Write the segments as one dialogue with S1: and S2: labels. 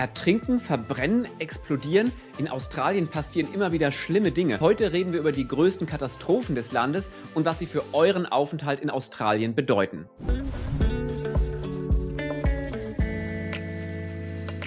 S1: Ertrinken, verbrennen, explodieren. In Australien passieren immer wieder schlimme Dinge. Heute reden wir über die größten Katastrophen des Landes und was sie für euren Aufenthalt in Australien bedeuten.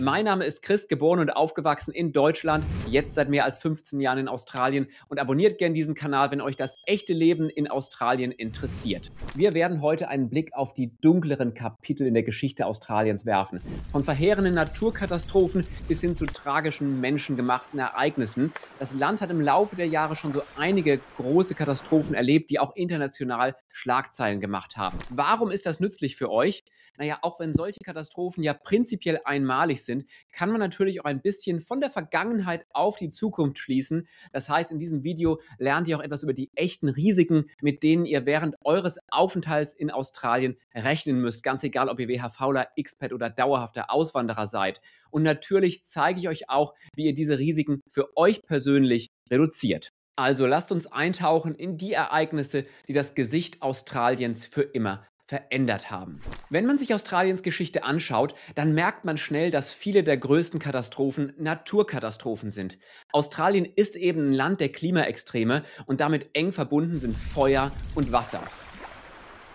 S1: Mein Name ist Chris, geboren und aufgewachsen in Deutschland, jetzt seit mehr als 15 Jahren in Australien und abonniert gern diesen Kanal, wenn euch das echte Leben in Australien interessiert. Wir werden heute einen Blick auf die dunkleren Kapitel in der Geschichte Australiens werfen. Von verheerenden Naturkatastrophen bis hin zu tragischen menschengemachten Ereignissen. Das Land hat im Laufe der Jahre schon so einige große Katastrophen erlebt, die auch international Schlagzeilen gemacht haben. Warum ist das nützlich für euch? naja, auch wenn solche Katastrophen ja prinzipiell einmalig sind, kann man natürlich auch ein bisschen von der Vergangenheit auf die Zukunft schließen. Das heißt, in diesem Video lernt ihr auch etwas über die echten Risiken, mit denen ihr während eures Aufenthalts in Australien rechnen müsst. Ganz egal, ob ihr WHVler, Expat oder dauerhafter Auswanderer seid. Und natürlich zeige ich euch auch, wie ihr diese Risiken für euch persönlich reduziert. Also lasst uns eintauchen in die Ereignisse, die das Gesicht Australiens für immer verändert haben. Wenn man sich Australiens Geschichte anschaut, dann merkt man schnell, dass viele der größten Katastrophen Naturkatastrophen sind. Australien ist eben ein Land der Klimaextreme und damit eng verbunden sind Feuer und Wasser.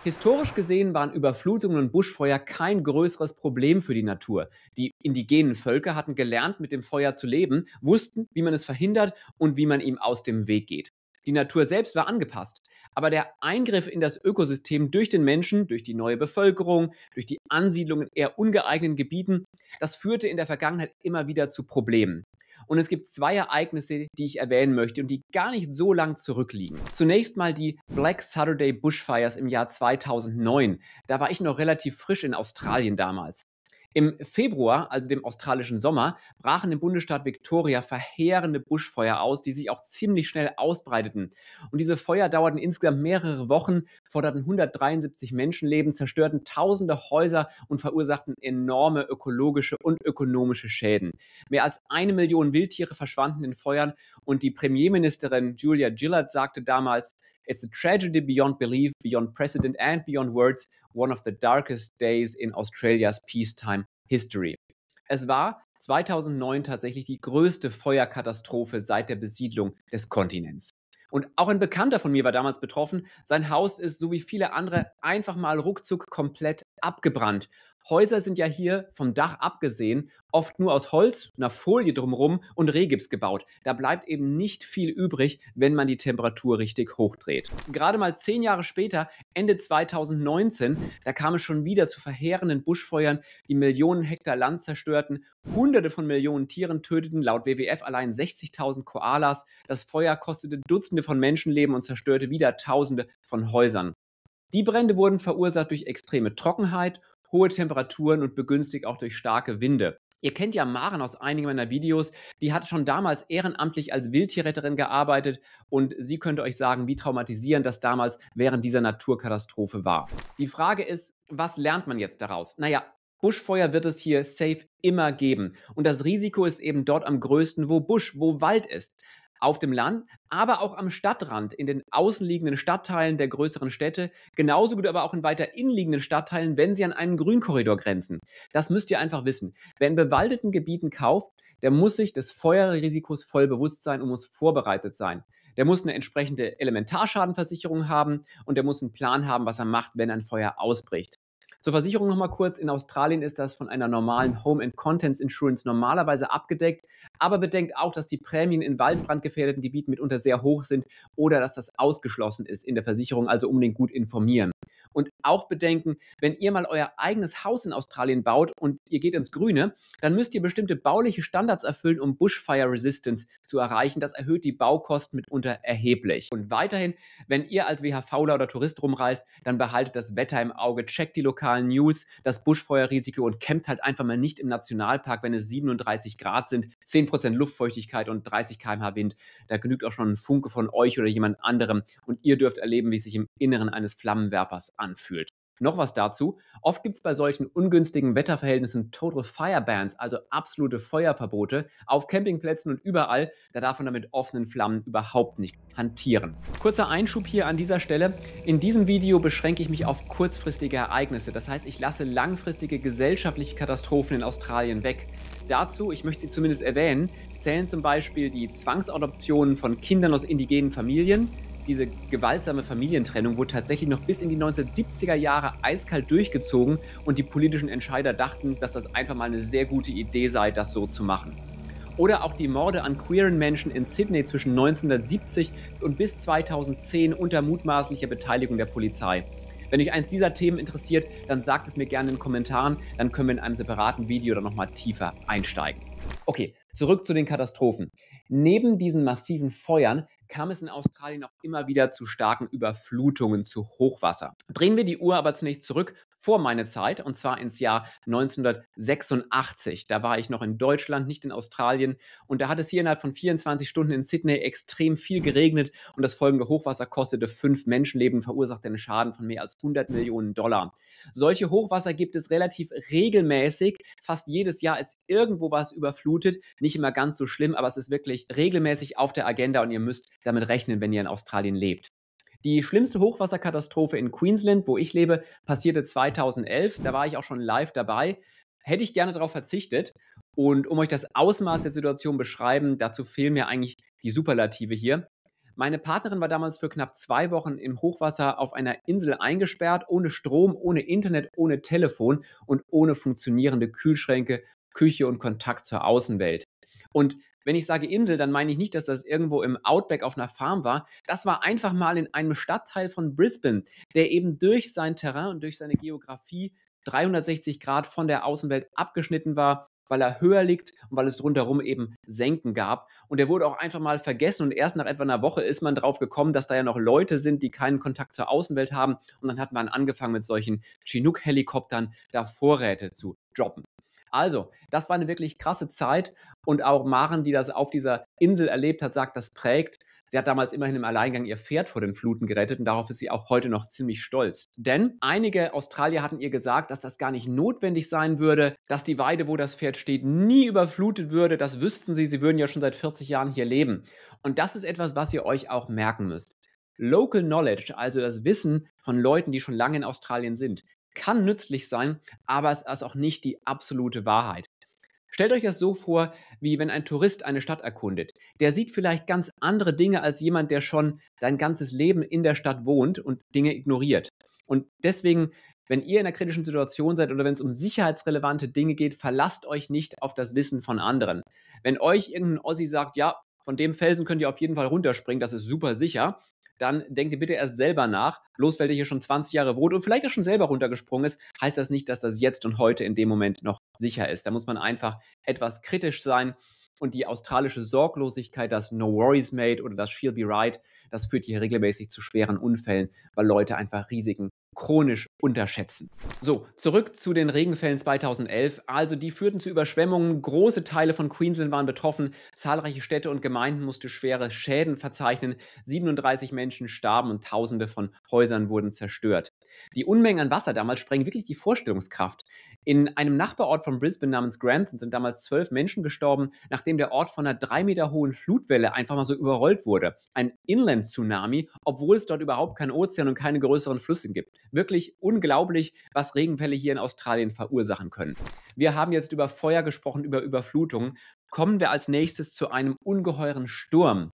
S1: Historisch gesehen waren Überflutungen und Buschfeuer kein größeres Problem für die Natur. Die indigenen Völker hatten gelernt, mit dem Feuer zu leben, wussten, wie man es verhindert und wie man ihm aus dem Weg geht. Die Natur selbst war angepasst. Aber der Eingriff in das Ökosystem durch den Menschen, durch die neue Bevölkerung, durch die Ansiedlung in eher ungeeigneten Gebieten, das führte in der Vergangenheit immer wieder zu Problemen. Und es gibt zwei Ereignisse, die ich erwähnen möchte und die gar nicht so lang zurückliegen. Zunächst mal die Black Saturday Bushfires im Jahr 2009. Da war ich noch relativ frisch in Australien damals. Im Februar, also dem australischen Sommer, brachen im Bundesstaat Victoria verheerende Buschfeuer aus, die sich auch ziemlich schnell ausbreiteten. Und diese Feuer dauerten insgesamt mehrere Wochen, forderten 173 Menschenleben, zerstörten tausende Häuser und verursachten enorme ökologische und ökonomische Schäden. Mehr als eine Million Wildtiere verschwanden in Feuern und die Premierministerin Julia Gillard sagte damals, It's a tragedy beyond belief, beyond precedent, and beyond words. One of the darkest days in Australias peacetime history. Es war 2009 tatsächlich die größte Feuerkatastrophe seit der Besiedlung des Kontinents. Und auch ein Bekannter von mir war damals betroffen. Sein Haus ist, so wie viele andere, einfach mal ruckzuck komplett abgebrannt. Häuser sind ja hier vom Dach abgesehen oft nur aus Holz, einer Folie drumherum und Rehgips gebaut. Da bleibt eben nicht viel übrig, wenn man die Temperatur richtig hochdreht. Gerade mal zehn Jahre später, Ende 2019, da kam es schon wieder zu verheerenden Buschfeuern, die Millionen Hektar Land zerstörten, Hunderte von Millionen Tieren töteten, laut WWF allein 60.000 Koalas. Das Feuer kostete Dutzende von Menschenleben und zerstörte wieder Tausende von Häusern. Die Brände wurden verursacht durch extreme Trockenheit hohe Temperaturen und begünstigt auch durch starke Winde. Ihr kennt ja Maren aus einigen meiner Videos. Die hat schon damals ehrenamtlich als Wildtierretterin gearbeitet und sie könnte euch sagen, wie traumatisierend das damals während dieser Naturkatastrophe war. Die Frage ist, was lernt man jetzt daraus? Naja, Buschfeuer wird es hier safe immer geben. Und das Risiko ist eben dort am größten, wo Busch, wo Wald ist auf dem Land, aber auch am Stadtrand, in den außenliegenden Stadtteilen der größeren Städte, genauso gut aber auch in weiter innenliegenden Stadtteilen, wenn sie an einen Grünkorridor grenzen. Das müsst ihr einfach wissen. Wer in bewaldeten Gebieten kauft, der muss sich des Feuerrisikos voll bewusst sein und muss vorbereitet sein. Der muss eine entsprechende Elementarschadenversicherung haben und der muss einen Plan haben, was er macht, wenn ein Feuer ausbricht. Zur Versicherung nochmal kurz. In Australien ist das von einer normalen Home and Contents Insurance normalerweise abgedeckt. Aber bedenkt auch, dass die Prämien in waldbrandgefährdeten Gebieten mitunter sehr hoch sind oder dass das ausgeschlossen ist in der Versicherung. Also um den gut informieren. Und auch bedenken, wenn ihr mal euer eigenes Haus in Australien baut und ihr geht ins Grüne, dann müsst ihr bestimmte bauliche Standards erfüllen, um Bushfire Resistance zu erreichen. Das erhöht die Baukosten mitunter erheblich. Und weiterhin, wenn ihr als WHVler oder Tourist rumreist, dann behaltet das Wetter im Auge, checkt die lokalen News, das Buschfeuerrisiko und campt halt einfach mal nicht im Nationalpark, wenn es 37 Grad sind, 10% Luftfeuchtigkeit und 30 km/h Wind. Da genügt auch schon ein Funke von euch oder jemand anderem und ihr dürft erleben, wie es sich im Inneren eines Flammenwerfers anfühlt. Noch was dazu. Oft gibt es bei solchen ungünstigen Wetterverhältnissen Total Fire Bans, also absolute Feuerverbote, auf Campingplätzen und überall. Da darf man damit offenen Flammen überhaupt nicht hantieren. Kurzer Einschub hier an dieser Stelle. In diesem Video beschränke ich mich auf kurzfristige Ereignisse. Das heißt, ich lasse langfristige gesellschaftliche Katastrophen in Australien weg. Dazu, ich möchte sie zumindest erwähnen, zählen zum Beispiel die Zwangsadoptionen von Kindern aus indigenen Familien, diese gewaltsame Familientrennung wurde tatsächlich noch bis in die 1970er Jahre eiskalt durchgezogen und die politischen Entscheider dachten, dass das einfach mal eine sehr gute Idee sei, das so zu machen. Oder auch die Morde an queeren Menschen in Sydney zwischen 1970 und bis 2010 unter mutmaßlicher Beteiligung der Polizei. Wenn euch eins dieser Themen interessiert, dann sagt es mir gerne in den Kommentaren, dann können wir in einem separaten Video dann nochmal tiefer einsteigen. Okay, zurück zu den Katastrophen. Neben diesen massiven Feuern kam es in Australien auch immer wieder zu starken Überflutungen, zu Hochwasser. Drehen wir die Uhr aber zunächst zurück vor meine Zeit, und zwar ins Jahr 1986. Da war ich noch in Deutschland, nicht in Australien. Und da hat es hier innerhalb von 24 Stunden in Sydney extrem viel geregnet und das folgende Hochwasser kostete fünf Menschenleben, verursachte einen Schaden von mehr als 100 Millionen Dollar. Solche Hochwasser gibt es relativ regelmäßig. Fast jedes Jahr ist irgendwo was überflutet. Nicht immer ganz so schlimm, aber es ist wirklich regelmäßig auf der Agenda und ihr müsst damit rechnen, wenn ihr in Australien lebt. Die schlimmste Hochwasserkatastrophe in Queensland, wo ich lebe, passierte 2011. Da war ich auch schon live dabei. Hätte ich gerne darauf verzichtet. Und um euch das Ausmaß der Situation beschreiben, dazu fehlen mir eigentlich die Superlative hier. Meine Partnerin war damals für knapp zwei Wochen im Hochwasser auf einer Insel eingesperrt, ohne Strom, ohne Internet, ohne Telefon und ohne funktionierende Kühlschränke, Küche und Kontakt zur Außenwelt. Und wenn ich sage Insel, dann meine ich nicht, dass das irgendwo im Outback auf einer Farm war. Das war einfach mal in einem Stadtteil von Brisbane, der eben durch sein Terrain und durch seine Geografie 360 Grad von der Außenwelt abgeschnitten war, weil er höher liegt und weil es drumherum eben Senken gab. Und er wurde auch einfach mal vergessen und erst nach etwa einer Woche ist man drauf gekommen, dass da ja noch Leute sind, die keinen Kontakt zur Außenwelt haben. Und dann hat man angefangen mit solchen Chinook-Helikoptern da Vorräte zu droppen. Also, das war eine wirklich krasse Zeit und auch Maren, die das auf dieser Insel erlebt hat, sagt, das prägt. Sie hat damals immerhin im Alleingang ihr Pferd vor den Fluten gerettet und darauf ist sie auch heute noch ziemlich stolz. Denn einige Australier hatten ihr gesagt, dass das gar nicht notwendig sein würde, dass die Weide, wo das Pferd steht, nie überflutet würde. Das wüssten sie, sie würden ja schon seit 40 Jahren hier leben. Und das ist etwas, was ihr euch auch merken müsst. Local Knowledge, also das Wissen von Leuten, die schon lange in Australien sind, kann nützlich sein, aber es ist auch nicht die absolute Wahrheit. Stellt euch das so vor, wie wenn ein Tourist eine Stadt erkundet. Der sieht vielleicht ganz andere Dinge als jemand, der schon sein ganzes Leben in der Stadt wohnt und Dinge ignoriert. Und deswegen, wenn ihr in einer kritischen Situation seid oder wenn es um sicherheitsrelevante Dinge geht, verlasst euch nicht auf das Wissen von anderen. Wenn euch irgendein Ossi sagt, ja, von dem Felsen könnt ihr auf jeden Fall runterspringen, das ist super sicher, dann denkt ihr bitte erst selber nach. Bloß weil der hier schon 20 Jahre wohnt und vielleicht auch schon selber runtergesprungen ist, heißt das nicht, dass das jetzt und heute in dem Moment noch sicher ist. Da muss man einfach etwas kritisch sein und die australische Sorglosigkeit, das No Worries Made oder das She'll Be Right, das führt hier regelmäßig zu schweren Unfällen, weil Leute einfach Risiken chronisch unterschätzen. So, zurück zu den Regenfällen 2011. Also die führten zu Überschwemmungen, große Teile von Queensland waren betroffen, zahlreiche Städte und Gemeinden mussten schwere Schäden verzeichnen, 37 Menschen starben und Tausende von Häusern wurden zerstört. Die Unmengen an Wasser damals sprengen wirklich die Vorstellungskraft. In einem Nachbarort von Brisbane namens Grantham sind damals zwölf Menschen gestorben, nachdem der Ort von einer drei Meter hohen Flutwelle einfach mal so überrollt wurde. Ein Inland-Tsunami, obwohl es dort überhaupt keinen Ozean und keine größeren Flüsse gibt. Wirklich unglaublich, was Regenfälle hier in Australien verursachen können. Wir haben jetzt über Feuer gesprochen, über Überflutungen. Kommen wir als nächstes zu einem ungeheuren Sturm,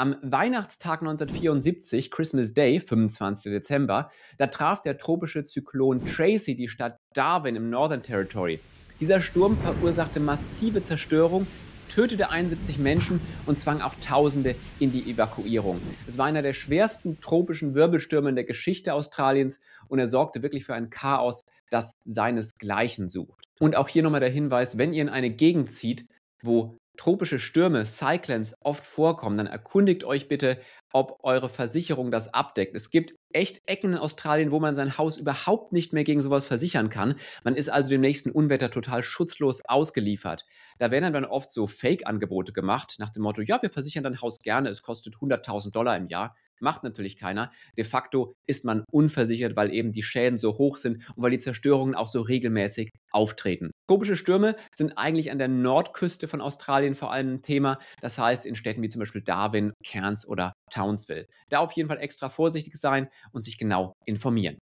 S1: am Weihnachtstag 1974, Christmas Day, 25. Dezember, da traf der tropische Zyklon Tracy die Stadt Darwin im Northern Territory. Dieser Sturm verursachte massive Zerstörung, tötete 71 Menschen und zwang auch Tausende in die Evakuierung. Es war einer der schwersten tropischen Wirbelstürme in der Geschichte Australiens und er sorgte wirklich für ein Chaos, das seinesgleichen sucht. Und auch hier nochmal der Hinweis, wenn ihr in eine Gegend zieht, wo tropische Stürme, Cyclones oft vorkommen, dann erkundigt euch bitte, ob eure Versicherung das abdeckt. Es gibt echt Ecken in Australien, wo man sein Haus überhaupt nicht mehr gegen sowas versichern kann. Man ist also dem nächsten Unwetter total schutzlos ausgeliefert. Da werden dann oft so Fake-Angebote gemacht nach dem Motto, ja, wir versichern dein Haus gerne, es kostet 100.000 Dollar im Jahr. Macht natürlich keiner. De facto ist man unversichert, weil eben die Schäden so hoch sind und weil die Zerstörungen auch so regelmäßig auftreten. Tropische Stürme sind eigentlich an der Nordküste von Australien vor allem ein Thema. Das heißt in Städten wie zum Beispiel Darwin, Cairns oder Townsville. Da auf jeden Fall extra vorsichtig sein und sich genau informieren.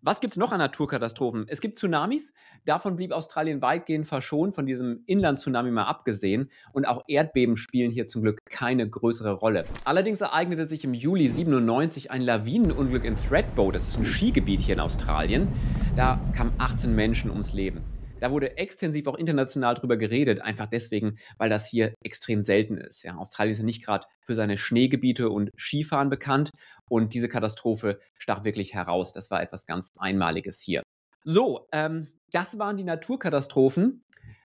S1: Was gibt es noch an Naturkatastrophen? Es gibt Tsunamis. Davon blieb Australien weitgehend verschont, von diesem Inland-Tsunami mal abgesehen. Und auch Erdbeben spielen hier zum Glück keine größere Rolle. Allerdings ereignete sich im Juli 97 ein Lawinenunglück in Threadbow. Das ist ein Skigebiet hier in Australien. Da kamen 18 Menschen ums Leben. Da wurde extensiv auch international drüber geredet, einfach deswegen, weil das hier extrem selten ist. Ja, Australien ist ja nicht gerade für seine Schneegebiete und Skifahren bekannt und diese Katastrophe stach wirklich heraus. Das war etwas ganz Einmaliges hier. So, ähm, das waren die Naturkatastrophen.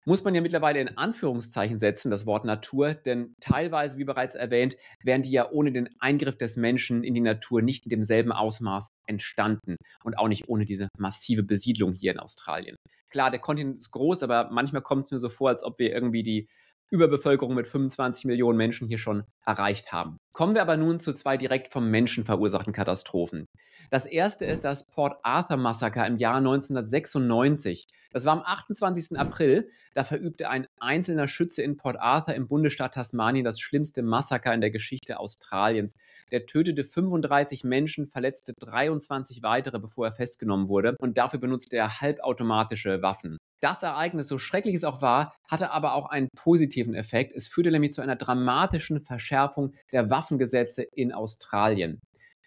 S1: Muss man ja mittlerweile in Anführungszeichen setzen, das Wort Natur, denn teilweise, wie bereits erwähnt, wären die ja ohne den Eingriff des Menschen in die Natur nicht in demselben Ausmaß entstanden und auch nicht ohne diese massive Besiedlung hier in Australien. Klar, der Kontinent ist groß, aber manchmal kommt es mir so vor, als ob wir irgendwie die Überbevölkerung mit 25 Millionen Menschen hier schon erreicht haben. Kommen wir aber nun zu zwei direkt vom Menschen verursachten Katastrophen. Das erste ist das Port Arthur Massaker im Jahr 1996. Das war am 28. April. Da verübte ein einzelner Schütze in Port Arthur im Bundesstaat Tasmanien das schlimmste Massaker in der Geschichte Australiens. Der tötete 35 Menschen, verletzte 23 weitere, bevor er festgenommen wurde. Und dafür benutzte er halbautomatische Waffen. Das Ereignis, so schrecklich es auch war, hatte aber auch einen positiven Effekt. Es führte nämlich zu einer dramatischen Verschärfung der Waffen Waffengesetze in Australien.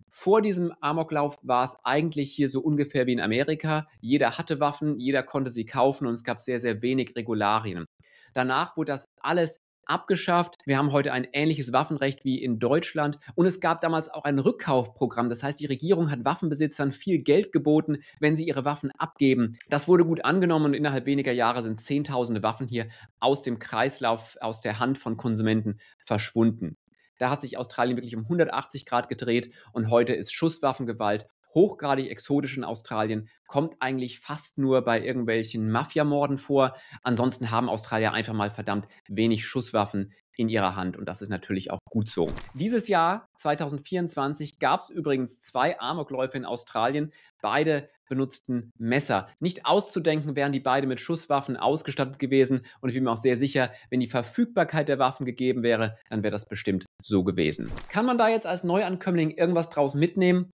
S1: Vor diesem Amoklauf war es eigentlich hier so ungefähr wie in Amerika. Jeder hatte Waffen, jeder konnte sie kaufen und es gab sehr, sehr wenig Regularien. Danach wurde das alles abgeschafft. Wir haben heute ein ähnliches Waffenrecht wie in Deutschland. Und es gab damals auch ein Rückkaufprogramm. Das heißt, die Regierung hat Waffenbesitzern viel Geld geboten, wenn sie ihre Waffen abgeben. Das wurde gut angenommen und innerhalb weniger Jahre sind Zehntausende Waffen hier aus dem Kreislauf, aus der Hand von Konsumenten verschwunden. Da hat sich Australien wirklich um 180 Grad gedreht und heute ist Schusswaffengewalt hochgradig exotisch in Australien, kommt eigentlich fast nur bei irgendwelchen Mafiamorden vor. Ansonsten haben Australier einfach mal verdammt wenig Schusswaffen in ihrer Hand und das ist natürlich auch gut so. Dieses Jahr, 2024, gab es übrigens zwei Amokläufe in Australien, beide benutzten Messer. Nicht auszudenken wären die beide mit Schusswaffen ausgestattet gewesen und ich bin mir auch sehr sicher, wenn die Verfügbarkeit der Waffen gegeben wäre, dann wäre das bestimmt so gewesen. Kann man da jetzt als Neuankömmling irgendwas draus mitnehmen?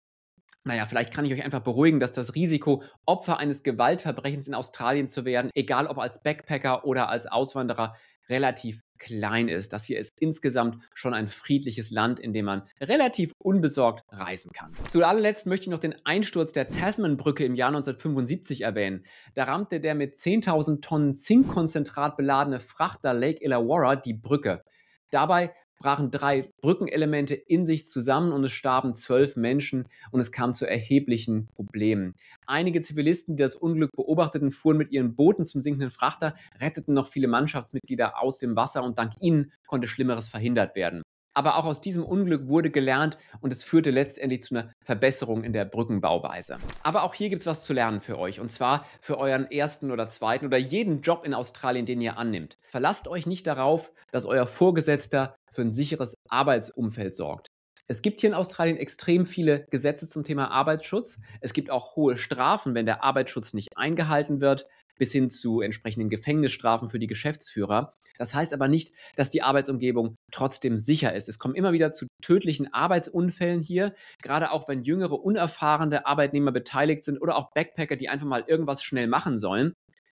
S1: Naja, vielleicht kann ich euch einfach beruhigen, dass das Risiko, Opfer eines Gewaltverbrechens in Australien zu werden, egal ob als Backpacker oder als Auswanderer, relativ klein ist. Das hier ist insgesamt schon ein friedliches Land, in dem man relativ unbesorgt reisen kann. Zu allerletzt möchte ich noch den Einsturz der Tasman-Brücke im Jahr 1975 erwähnen. Da rammte der mit 10.000 Tonnen Zinkkonzentrat beladene Frachter Lake Illawarra die Brücke. Dabei brachen drei Brückenelemente in sich zusammen und es starben zwölf Menschen und es kam zu erheblichen Problemen. Einige Zivilisten, die das Unglück beobachteten, fuhren mit ihren Booten zum sinkenden Frachter, retteten noch viele Mannschaftsmitglieder aus dem Wasser und dank ihnen konnte Schlimmeres verhindert werden. Aber auch aus diesem Unglück wurde gelernt und es führte letztendlich zu einer Verbesserung in der Brückenbauweise. Aber auch hier gibt es was zu lernen für euch und zwar für euren ersten oder zweiten oder jeden Job in Australien, den ihr annimmt. Verlasst euch nicht darauf, dass euer Vorgesetzter für ein sicheres Arbeitsumfeld sorgt. Es gibt hier in Australien extrem viele Gesetze zum Thema Arbeitsschutz. Es gibt auch hohe Strafen, wenn der Arbeitsschutz nicht eingehalten wird, bis hin zu entsprechenden Gefängnisstrafen für die Geschäftsführer. Das heißt aber nicht, dass die Arbeitsumgebung trotzdem sicher ist. Es kommen immer wieder zu tödlichen Arbeitsunfällen hier, gerade auch wenn jüngere, unerfahrene Arbeitnehmer beteiligt sind oder auch Backpacker, die einfach mal irgendwas schnell machen sollen.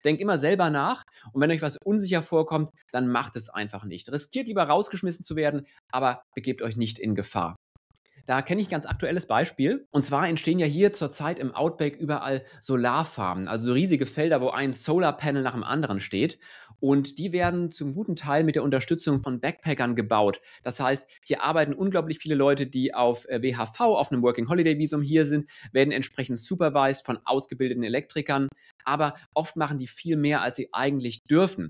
S1: Denkt immer selber nach und wenn euch was unsicher vorkommt, dann macht es einfach nicht. Riskiert lieber rausgeschmissen zu werden, aber begebt euch nicht in Gefahr. Da kenne ich ein ganz aktuelles Beispiel. Und zwar entstehen ja hier zurzeit im Outback überall Solarfarmen, also so riesige Felder, wo ein Solarpanel nach dem anderen steht. Und die werden zum guten Teil mit der Unterstützung von Backpackern gebaut. Das heißt, hier arbeiten unglaublich viele Leute, die auf äh, WHV, auf einem Working Holiday Visum hier sind, werden entsprechend supervised von ausgebildeten Elektrikern aber oft machen die viel mehr, als sie eigentlich dürfen.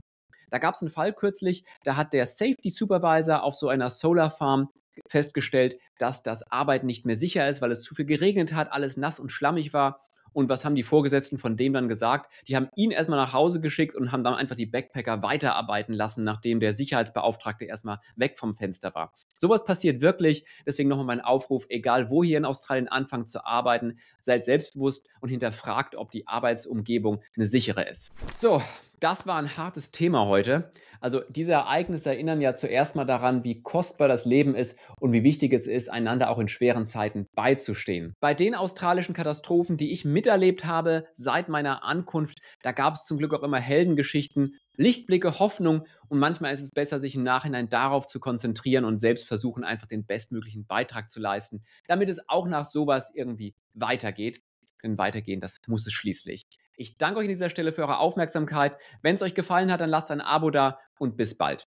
S1: Da gab es einen Fall kürzlich, da hat der Safety Supervisor auf so einer Solar Farm festgestellt, dass das Arbeiten nicht mehr sicher ist, weil es zu viel geregnet hat, alles nass und schlammig war. Und was haben die Vorgesetzten von dem dann gesagt? Die haben ihn erstmal nach Hause geschickt und haben dann einfach die Backpacker weiterarbeiten lassen, nachdem der Sicherheitsbeauftragte erstmal weg vom Fenster war. Sowas passiert wirklich. Deswegen nochmal mein Aufruf, egal wo ihr in Australien anfangt zu arbeiten, seid selbstbewusst und hinterfragt, ob die Arbeitsumgebung eine sichere ist. So, das war ein hartes Thema heute. Also diese Ereignisse erinnern ja zuerst mal daran, wie kostbar das Leben ist und wie wichtig es ist, einander auch in schweren Zeiten beizustehen. Bei den australischen Katastrophen, die ich miterlebt habe seit meiner Ankunft, da gab es zum Glück auch immer Heldengeschichten, Lichtblicke, Hoffnung und manchmal ist es besser, sich im Nachhinein darauf zu konzentrieren und selbst versuchen, einfach den bestmöglichen Beitrag zu leisten, damit es auch nach sowas irgendwie weitergeht. Denn weitergehen, das muss es schließlich. Ich danke euch an dieser Stelle für eure Aufmerksamkeit. Wenn es euch gefallen hat, dann lasst ein Abo da und bis bald.